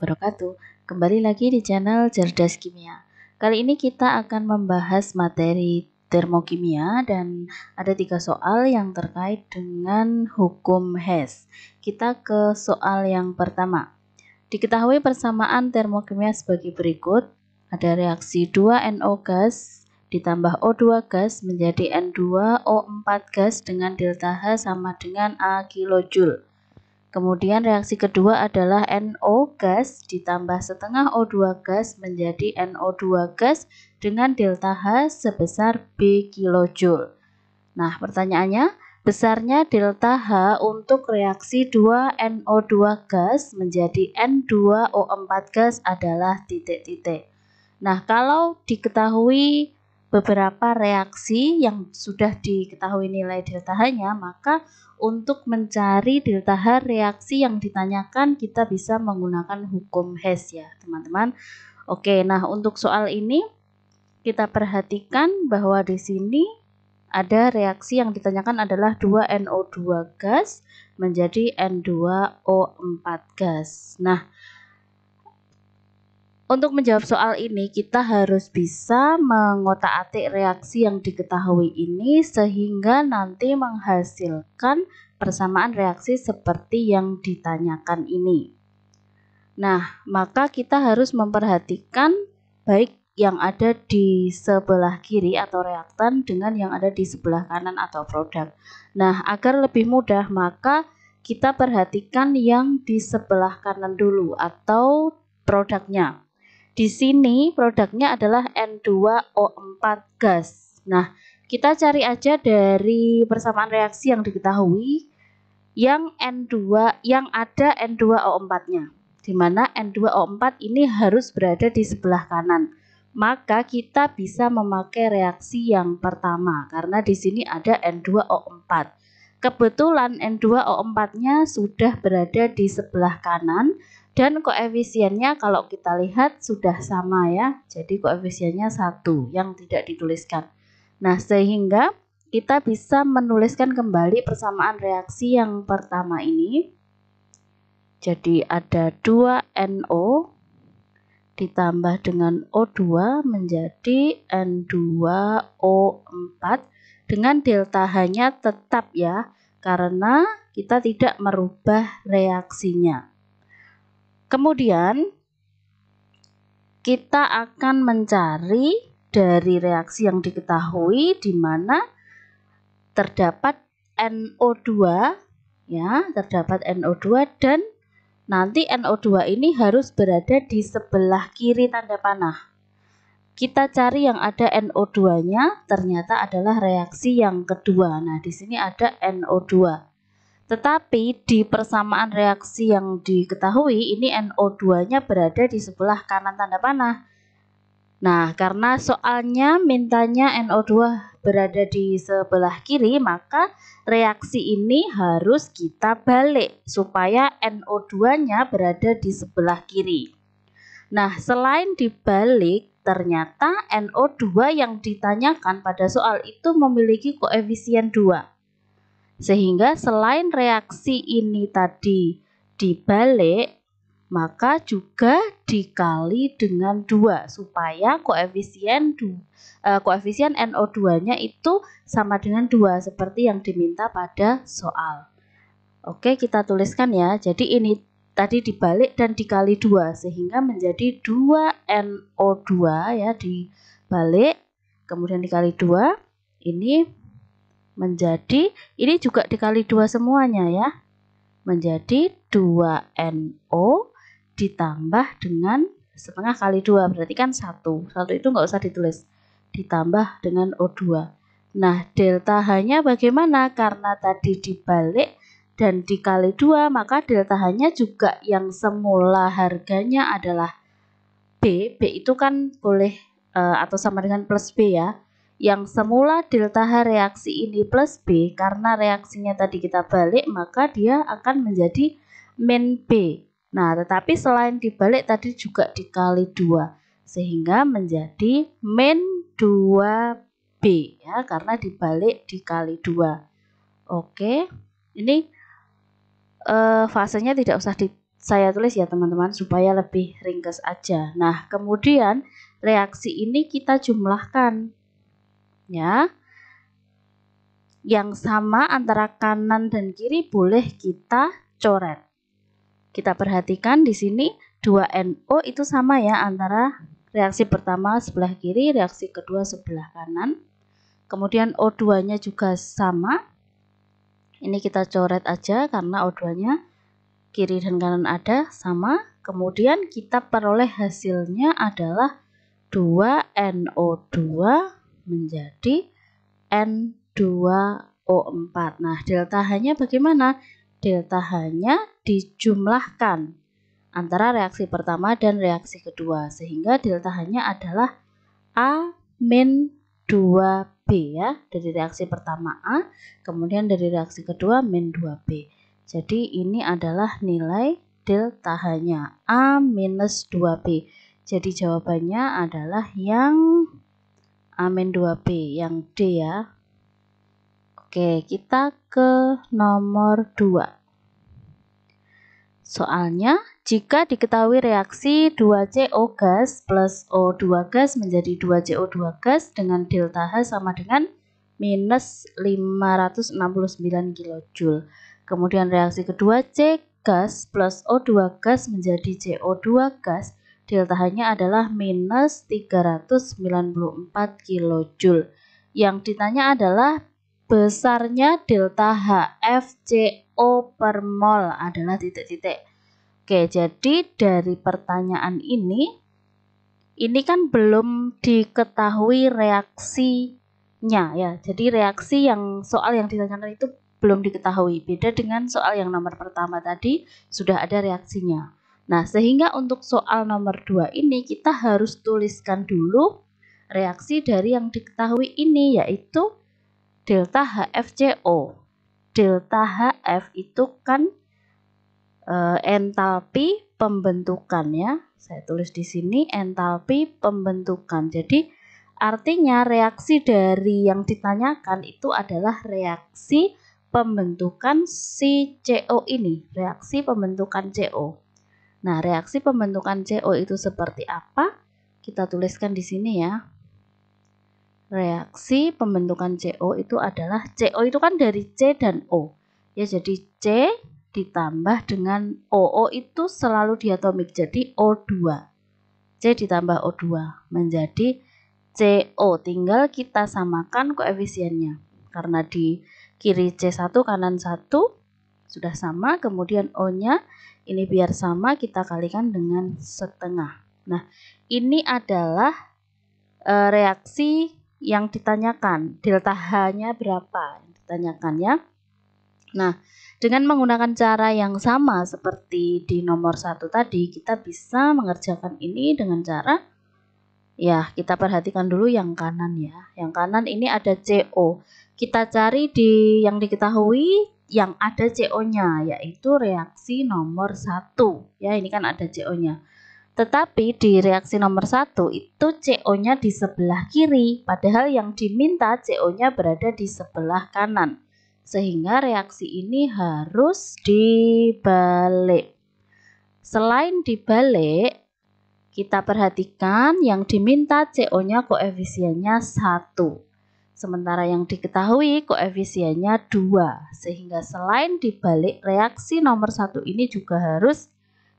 wabarakatuh. Kembali lagi di channel Cerdas Kimia. Kali ini kita akan membahas materi termokimia dan ada tiga soal yang terkait dengan hukum Hess. Kita ke soal yang pertama. Diketahui persamaan termokimia sebagai berikut. Ada reaksi 2NO gas ditambah O2 gas menjadi N2O4 gas dengan delta H sama dengan A kilojoule. Kemudian reaksi kedua adalah NO gas ditambah setengah O2 gas menjadi NO2 gas dengan delta H sebesar B kilojoule. Nah, pertanyaannya, besarnya delta H untuk reaksi 2NO2 gas menjadi N2O4 gas adalah titik-titik. Nah, kalau diketahui beberapa reaksi yang sudah diketahui nilai delta H-nya, maka untuk mencari delta H reaksi yang ditanyakan kita bisa menggunakan hukum Hess ya, teman-teman. Oke, nah untuk soal ini kita perhatikan bahwa di sini ada reaksi yang ditanyakan adalah 2NO2 gas menjadi N2O4 gas. Nah, untuk menjawab soal ini, kita harus bisa mengotak-atik reaksi yang diketahui ini sehingga nanti menghasilkan persamaan reaksi seperti yang ditanyakan ini. Nah, maka kita harus memperhatikan baik yang ada di sebelah kiri atau reaktan dengan yang ada di sebelah kanan atau produk. Nah, agar lebih mudah, maka kita perhatikan yang di sebelah kanan dulu atau produknya. Di sini produknya adalah N2O4 gas. Nah, kita cari aja dari persamaan reaksi yang diketahui yang N2 yang ada N2O4-nya. Di mana N2O4 ini harus berada di sebelah kanan. Maka kita bisa memakai reaksi yang pertama karena di sini ada N2O4. Kebetulan N2O4-nya sudah berada di sebelah kanan, dan koefisiennya kalau kita lihat sudah sama ya. Jadi koefisiennya satu yang tidak dituliskan. Nah, sehingga kita bisa menuliskan kembali persamaan reaksi yang pertama ini. Jadi ada 2NO ditambah dengan O2 menjadi N2O4 dengan delta hanya tetap ya karena kita tidak merubah reaksinya. Kemudian kita akan mencari dari reaksi yang diketahui di mana terdapat NO2 ya, terdapat NO2 dan nanti NO2 ini harus berada di sebelah kiri tanda panah. Kita cari yang ada NO2-nya, ternyata adalah reaksi yang kedua. Nah, di sini ada NO2. Tetapi di persamaan reaksi yang diketahui ini NO2-nya berada di sebelah kanan tanda panah. Nah, karena soalnya mintanya NO2 berada di sebelah kiri, maka reaksi ini harus kita balik supaya NO2-nya berada di sebelah kiri. Nah, selain dibalik, ternyata NO2 yang ditanyakan pada soal itu memiliki koefisien 2. Sehingga selain reaksi ini tadi dibalik, maka juga dikali dengan 2 supaya koefisien eh, koefisien NO2-nya itu sama dengan 2 seperti yang diminta pada soal. Oke, kita tuliskan ya. Jadi ini tadi dibalik dan dikali 2 sehingga menjadi 2 NO2 ya dibalik kemudian dikali 2 ini menjadi ini juga dikali dua semuanya ya menjadi 2NO ditambah dengan setengah kali dua berarti kan satu satu itu nggak usah ditulis ditambah dengan O2 nah delta hanya bagaimana karena tadi dibalik dan dikali dua maka delta hanya juga yang semula harganya adalah B B itu kan boleh eh, atau sama dengan plus B ya yang semula delta H reaksi ini plus B karena reaksinya tadi kita balik maka dia akan menjadi min B. Nah, tetapi selain dibalik tadi juga dikali dua sehingga menjadi min 2B ya karena dibalik dikali dua Oke. Ini eh, fasenya tidak usah di, saya tulis ya teman-teman supaya lebih ringkas aja. Nah, kemudian reaksi ini kita jumlahkan Ya, yang sama antara kanan dan kiri boleh kita coret. Kita perhatikan di sini 2NO itu sama ya antara reaksi pertama sebelah kiri, reaksi kedua sebelah kanan. Kemudian O2-nya juga sama. Ini kita coret aja karena O2-nya kiri dan kanan ada sama. Kemudian kita peroleh hasilnya adalah 2NO2 menjadi N2O4. Nah, delta H-nya bagaimana? Delta H-nya dijumlahkan antara reaksi pertama dan reaksi kedua sehingga delta H-nya adalah A min 2B ya. Dari reaksi pertama A, kemudian dari reaksi kedua min 2B. Jadi ini adalah nilai delta H-nya A minus 2B. Jadi jawabannya adalah yang amin 2B yang D ya. Oke, kita ke nomor 2. Soalnya, jika diketahui reaksi 2CO gas plus O2 gas menjadi 2CO2 gas dengan delta H sama dengan minus 569 kJ. Kemudian reaksi kedua C gas plus O2 gas menjadi CO2 gas delta H-nya adalah minus 394 kJ. Yang ditanya adalah besarnya delta HFCO per mol adalah titik-titik. Oke, jadi dari pertanyaan ini, ini kan belum diketahui reaksinya ya. Jadi reaksi yang soal yang ditanyakan itu belum diketahui. Beda dengan soal yang nomor pertama tadi, sudah ada reaksinya. Nah, sehingga untuk soal nomor 2 ini kita harus tuliskan dulu reaksi dari yang diketahui ini yaitu delta HFCO. Delta HF itu kan e, entalpi pembentukannya Saya tulis di sini entalpi pembentukan. Jadi artinya reaksi dari yang ditanyakan itu adalah reaksi pembentukan si CO ini, reaksi pembentukan CO. Nah, reaksi pembentukan CO itu seperti apa? Kita tuliskan di sini ya. Reaksi pembentukan CO itu adalah CO itu kan dari C dan O. Ya, jadi C ditambah dengan O O itu selalu diatomik. Jadi O2. C ditambah O2 menjadi CO. Tinggal kita samakan koefisiennya. Karena di kiri C1 kanan 1 sudah sama, kemudian O-nya ini biar sama kita kalikan dengan setengah. Nah, ini adalah e, reaksi yang ditanyakan. Delta H-nya berapa? Yang ditanyakan ya. Nah, dengan menggunakan cara yang sama seperti di nomor satu tadi, kita bisa mengerjakan ini dengan cara ya kita perhatikan dulu yang kanan ya. Yang kanan ini ada CO. Kita cari di yang diketahui yang ada CO-nya yaitu reaksi nomor satu Ya, ini kan ada CO-nya. Tetapi di reaksi nomor satu itu CO-nya di sebelah kiri, padahal yang diminta CO-nya berada di sebelah kanan. Sehingga reaksi ini harus dibalik. Selain dibalik, kita perhatikan yang diminta CO-nya koefisiennya satu. Sementara yang diketahui koefisiennya 2, sehingga selain dibalik reaksi nomor satu ini juga harus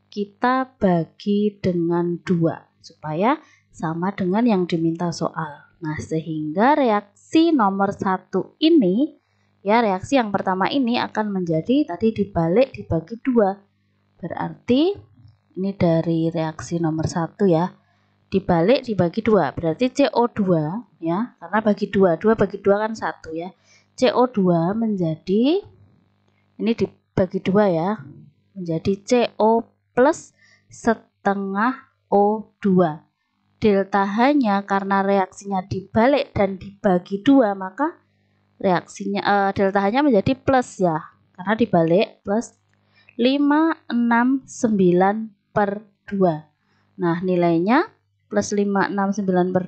kita bagi dengan 2, supaya sama dengan yang diminta soal. Nah, sehingga reaksi nomor satu ini, ya reaksi yang pertama ini akan menjadi tadi dibalik dibagi 2. Berarti ini dari reaksi nomor satu ya, dibalik dibagi dua berarti CO2 ya karena bagi dua dua bagi dua kan satu ya CO2 menjadi ini dibagi dua ya menjadi CO plus setengah O2 delta hanya karena reaksinya dibalik dan dibagi dua maka reaksinya uh, delta hanya menjadi plus ya karena dibalik plus 569 per 2 nah nilainya plus 569 per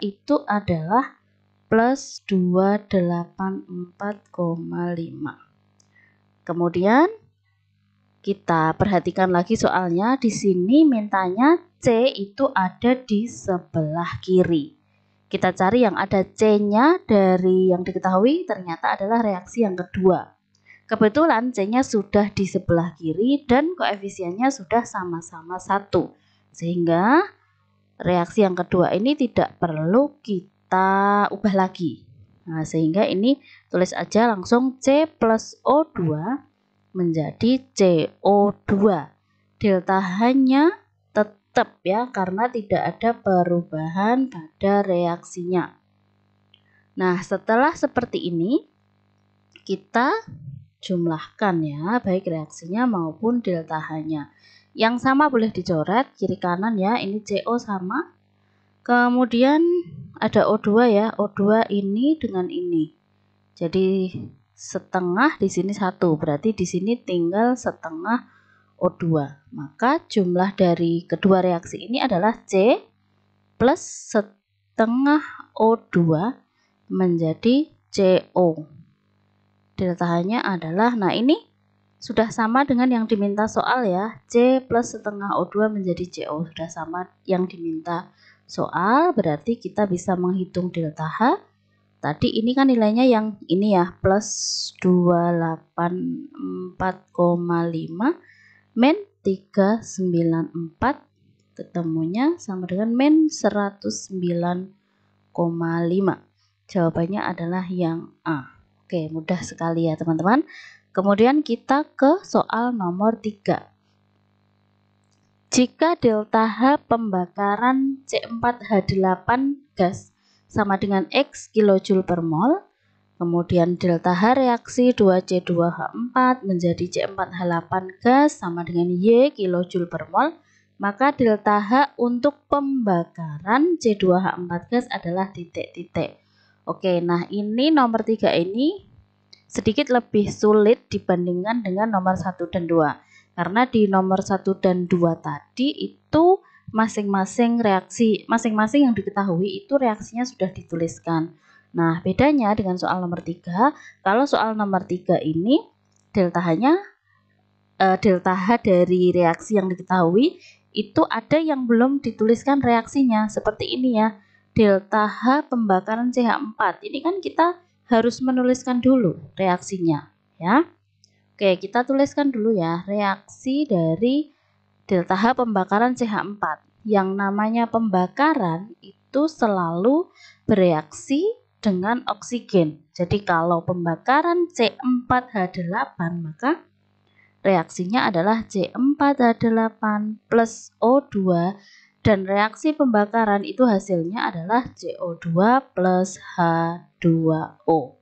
2 itu adalah plus 284,5. Kemudian kita perhatikan lagi soalnya di sini mintanya C itu ada di sebelah kiri. Kita cari yang ada C-nya dari yang diketahui ternyata adalah reaksi yang kedua. Kebetulan C-nya sudah di sebelah kiri dan koefisiennya sudah sama-sama satu. Sehingga reaksi yang kedua ini tidak perlu kita ubah lagi. Nah, sehingga ini tulis aja langsung C plus O2 menjadi CO2. Delta hanya tetap ya karena tidak ada perubahan pada reaksinya. Nah, setelah seperti ini kita jumlahkan ya baik reaksinya maupun delta hanya. Yang sama boleh dicoret kiri kanan ya, ini CO sama. Kemudian ada O2 ya, O2 ini dengan ini. Jadi setengah di sini satu, berarti di sini tinggal setengah O2. Maka jumlah dari kedua reaksi ini adalah C plus setengah O2 menjadi CO. Delta hanya adalah, nah ini sudah sama dengan yang diminta soal ya. C plus setengah O2 menjadi CO. Sudah sama yang diminta soal. Berarti kita bisa menghitung delta H. Tadi ini kan nilainya yang ini ya. Plus 284,5 men 394 ketemunya sama dengan men 109,5. Jawabannya adalah yang A. Oke, mudah sekali ya teman-teman. Kemudian kita ke soal nomor 3. Jika delta H pembakaran C4H8 gas sama dengan X kilojoule per mol, kemudian delta H reaksi 2C2H4 menjadi C4H8 gas sama dengan Y kilojoule per mol, maka delta H untuk pembakaran C2H4 gas adalah titik-titik. Oke, nah ini nomor 3 ini sedikit lebih sulit dibandingkan dengan nomor 1 dan 2. Karena di nomor 1 dan 2 tadi itu masing-masing reaksi, masing-masing yang diketahui itu reaksinya sudah dituliskan. Nah, bedanya dengan soal nomor 3, kalau soal nomor 3 ini delta H-nya uh, eh, delta H dari reaksi yang diketahui itu ada yang belum dituliskan reaksinya seperti ini ya. Delta H pembakaran CH4. Ini kan kita harus menuliskan dulu reaksinya ya. Oke, kita tuliskan dulu ya reaksi dari delta H pembakaran CH4. Yang namanya pembakaran itu selalu bereaksi dengan oksigen. Jadi kalau pembakaran C4H8 maka reaksinya adalah C4H8 plus O2 dan reaksi pembakaran itu hasilnya adalah CO2 plus H2O.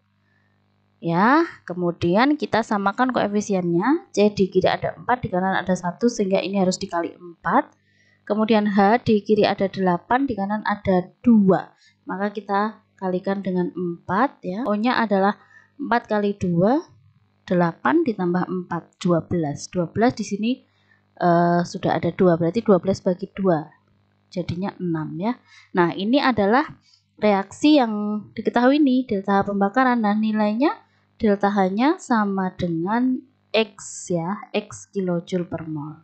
Ya, kemudian kita samakan koefisiennya. C di kiri ada 4, di kanan ada 1, sehingga ini harus dikali 4. Kemudian H di kiri ada 8, di kanan ada 2. Maka kita kalikan dengan 4 ya. O-nya adalah 4 kali 2, 8 ditambah 4, 12. 12 di sini uh, sudah ada 2, berarti 12 bagi 2 jadinya 6 ya. Nah, ini adalah reaksi yang diketahui nih delta H pembakaran. Nah, nilainya delta H-nya sama dengan X ya, X kilojoule per mol.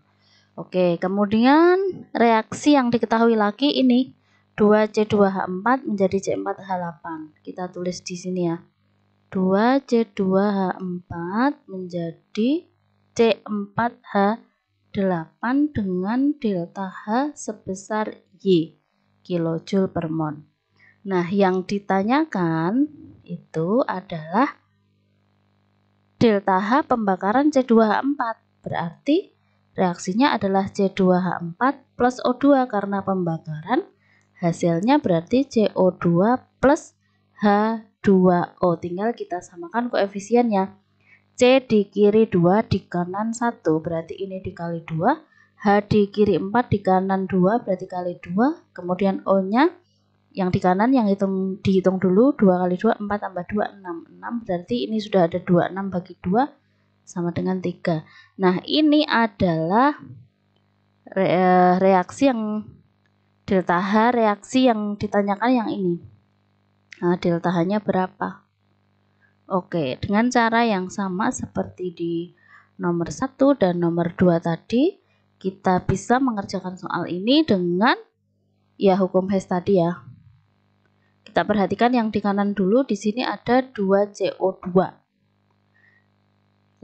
Oke, kemudian reaksi yang diketahui lagi ini 2C2H4 menjadi C4H8. Kita tulis di sini ya. 2C2H4 menjadi C4H8. 8 dengan delta H sebesar Y kilojoule per mol. Nah, yang ditanyakan itu adalah delta H pembakaran C2H4. Berarti reaksinya adalah C2H4 plus O2 karena pembakaran. Hasilnya berarti CO2 plus H2O. Tinggal kita samakan koefisiennya. C di kiri 2 di kanan 1 berarti ini dikali 2 H di kiri 4 di kanan 2 berarti kali 2 kemudian O nya yang di kanan yang hitung dihitung dulu 2 kali 2 4 tambah 2 6 6 berarti ini sudah ada 2 6 bagi 2 sama dengan 3 nah ini adalah eh, reaksi yang delta H reaksi yang ditanyakan yang ini nah delta H nya berapa Oke, dengan cara yang sama seperti di nomor 1 dan nomor 2 tadi, kita bisa mengerjakan soal ini dengan ya hukum Hess tadi ya. Kita perhatikan yang di kanan dulu, di sini ada 2CO2.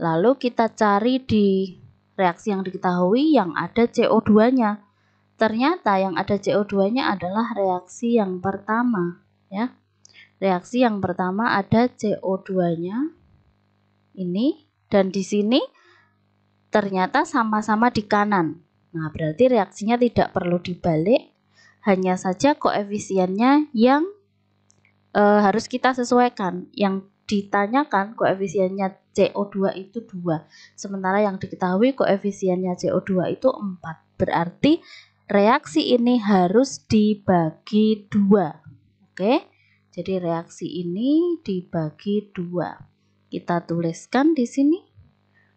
Lalu kita cari di reaksi yang diketahui yang ada CO2-nya. Ternyata yang ada CO2-nya adalah reaksi yang pertama, ya Reaksi yang pertama ada CO2-nya ini dan di sini ternyata sama-sama di kanan. Nah, berarti reaksinya tidak perlu dibalik, hanya saja koefisiennya yang e, harus kita sesuaikan. Yang ditanyakan koefisiennya CO2 itu 2, sementara yang diketahui koefisiennya CO2 itu 4. Berarti reaksi ini harus dibagi 2. Oke. Jadi reaksi ini dibagi dua. Kita tuliskan di sini.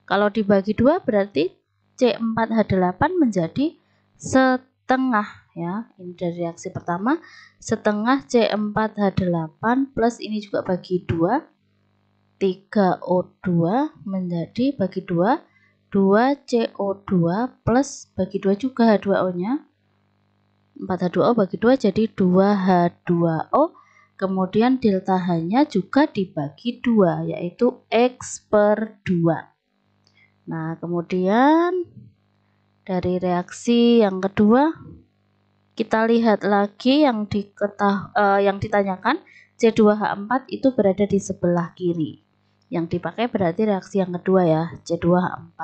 Kalau dibagi dua berarti C4H8 menjadi setengah ya. Ini dari reaksi pertama setengah C4H8 plus ini juga bagi dua 3O2 menjadi bagi dua 2CO2 plus bagi dua juga H2O nya 4H2O bagi dua jadi 2H2O Kemudian delta H-nya juga dibagi dua, yaitu X per 2. Nah, kemudian dari reaksi yang kedua, kita lihat lagi yang, diketah, eh, yang ditanyakan, C2H4 itu berada di sebelah kiri. Yang dipakai berarti reaksi yang kedua ya, C2H4.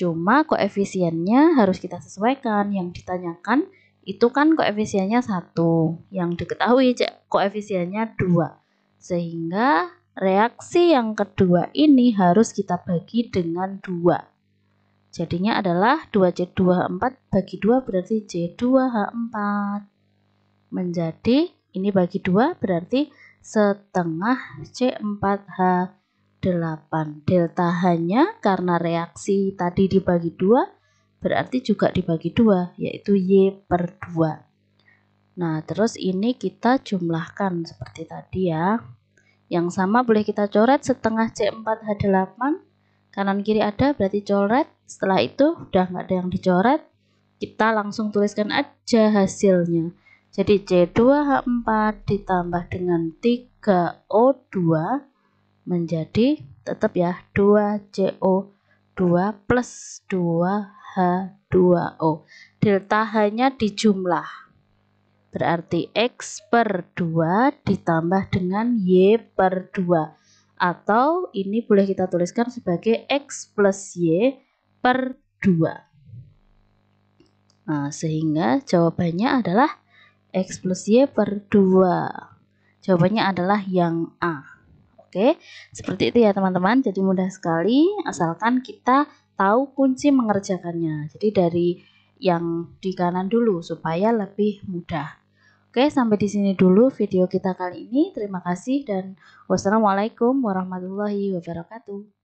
Cuma koefisiennya harus kita sesuaikan. Yang ditanyakan itu kan koefisiennya satu yang diketahui koefisiennya dua sehingga reaksi yang kedua ini harus kita bagi dengan dua jadinya adalah 2C2H4 bagi 2 berarti C2H4 menjadi ini bagi 2 berarti setengah C4H8 delta hanya karena reaksi tadi dibagi 2 berarti juga dibagi dua yaitu Y per 2 nah terus ini kita jumlahkan seperti tadi ya yang sama boleh kita coret setengah C4H8 kanan kiri ada berarti coret setelah itu udah nggak ada yang dicoret kita langsung tuliskan aja hasilnya jadi C2H4 ditambah dengan 3O2 menjadi tetap ya 2CO2 plus 2H H2O. Delta H-nya dijumlah. Berarti X per 2 ditambah dengan Y per 2. Atau ini boleh kita tuliskan sebagai X plus Y per 2. Nah, sehingga jawabannya adalah X plus Y per 2. Jawabannya adalah yang A. Oke, seperti itu ya teman-teman. Jadi mudah sekali asalkan kita tahu kunci mengerjakannya. Jadi dari yang di kanan dulu supaya lebih mudah. Oke, sampai di sini dulu video kita kali ini. Terima kasih dan wassalamualaikum warahmatullahi wabarakatuh.